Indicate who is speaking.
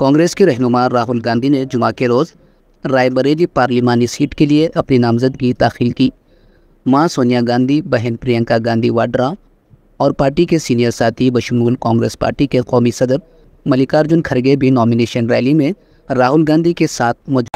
Speaker 1: कांग्रेस के रहनुमा राहुल गांधी ने जुमा के रोज़ रायबरेली पार्लिमानी सीट के लिए अपनी नामजदगी दाखिल की मां सोनिया गांधी बहन प्रियंका गांधी वाड्रा और पार्टी के सीनियर साथी बशमूल कांग्रेस पार्टी के कौमी सदर मल्लिकार्जुन खड़गे भी नॉमिनेशन रैली में राहुल गांधी के साथ मौजूद